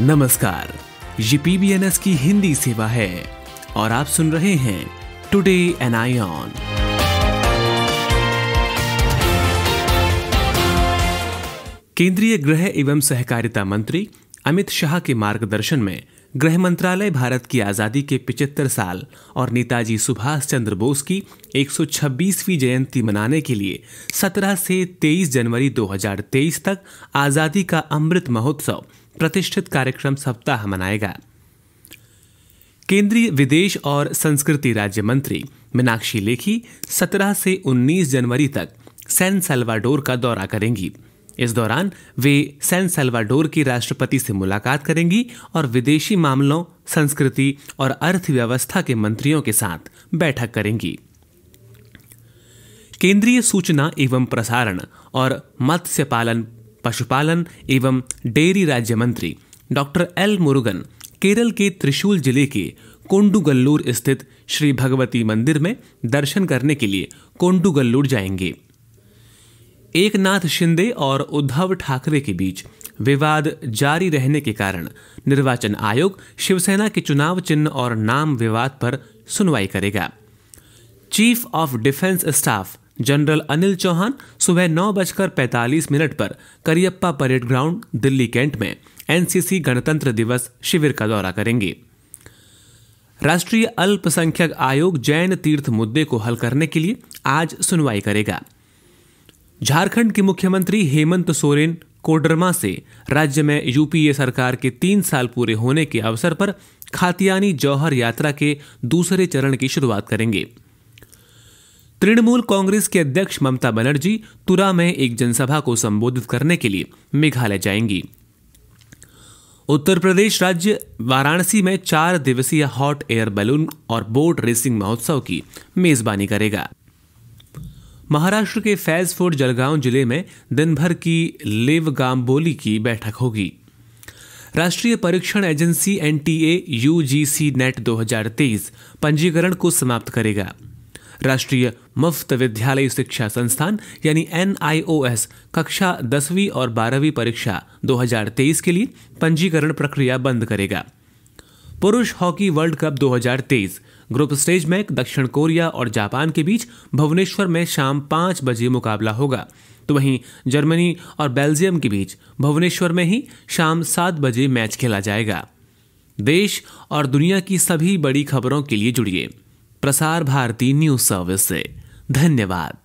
नमस्कार ये पीबीएनएस की हिंदी सेवा है और आप सुन रहे हैं टुडे एन आई ऑन केंद्रीय गृह एवं सहकारिता मंत्री अमित शाह के मार्गदर्शन में गृह मंत्रालय भारत की आज़ादी के 75 साल और नेताजी सुभाष चंद्र बोस की 126वीं जयंती मनाने के लिए 17 से 23 जनवरी 2023 तक आज़ादी का अमृत महोत्सव प्रतिष्ठित कार्यक्रम सप्ताह मनाएगा केंद्रीय विदेश और संस्कृति राज्य मंत्री मीनाक्षी लेखी 17 से 19 जनवरी तक सैन सल्वाडोर का दौरा करेंगी इस दौरान वे सैन सेल्वाडोर की राष्ट्रपति से मुलाकात करेंगी और विदेशी मामलों संस्कृति और अर्थव्यवस्था के मंत्रियों के साथ बैठक करेंगी केंद्रीय सूचना एवं प्रसारण और मत्स्य पालन पशुपालन एवं डेयरी राज्य मंत्री डॉक्टर एल मुरुगन केरल के त्रिशूल जिले के कोंडुगल्लूर स्थित श्री भगवती मंदिर में दर्शन करने के लिए कोंडुगल्लूर जाएंगे एकनाथ शिंदे और उद्धव ठाकरे के बीच विवाद जारी रहने के कारण निर्वाचन आयोग शिवसेना के चुनाव चिन्ह और नाम विवाद पर सुनवाई करेगा chief of defence staff general Anil Chauhan सुबह नौ बजकर पैंतालीस मिनट पर Cariappa parade ground Delhi Cantt NCC एनसीसी गणतंत्र दिवस शिविर का दौरा करेंगे राष्ट्रीय अल्पसंख्यक आयोग जैन तीर्थ मुद्दे को हल करने के लिए आज सुनवाई करेगा झारखंड के मुख्यमंत्री हेमंत सोरेन कोडरमा से राज्य में यूपीए सरकार के तीन साल पूरे होने के अवसर पर खातियानी जौहर यात्रा के दूसरे चरण की शुरुआत करेंगे तृणमूल कांग्रेस के अध्यक्ष ममता बनर्जी तुरा में एक जनसभा को संबोधित करने के लिए मेघालय जाएंगी उत्तर प्रदेश राज्य वाराणसी में चार दिवसीय हॉट एयर बैलून और बोट रेसिंग महोत्सव की मेजबानी करेगा महाराष्ट्र के फैजफोर्ड जलगांव जिले में दिन भर की लेव गांबोली की बैठक होगी राष्ट्रीय परीक्षण एजेंसी एनटीए यूजीसी नेट 2023 पंजीकरण को समाप्त करेगा राष्ट्रीय मुफ्त विद्यालय शिक्षा संस्थान यानी एन कक्षा दसवीं और बारहवीं परीक्षा 2023 के लिए पंजीकरण प्रक्रिया बंद करेगा पुरुष hockey world cup 2023 group stage में दक्षिण कोरिया और जापान के बीच भुवनेश्वर में शाम पांच बजे मुकाबला होगा तो वहीं जर्मनी और बेल्जियम के बीच भुवनेश्वर में ही शाम सात बजे मैच खेला जाएगा देश और दुनिया की सभी बड़ी खबरों के लिए जुड़िए प्रसार भारती न्यूज सर्विस से धन्यवाद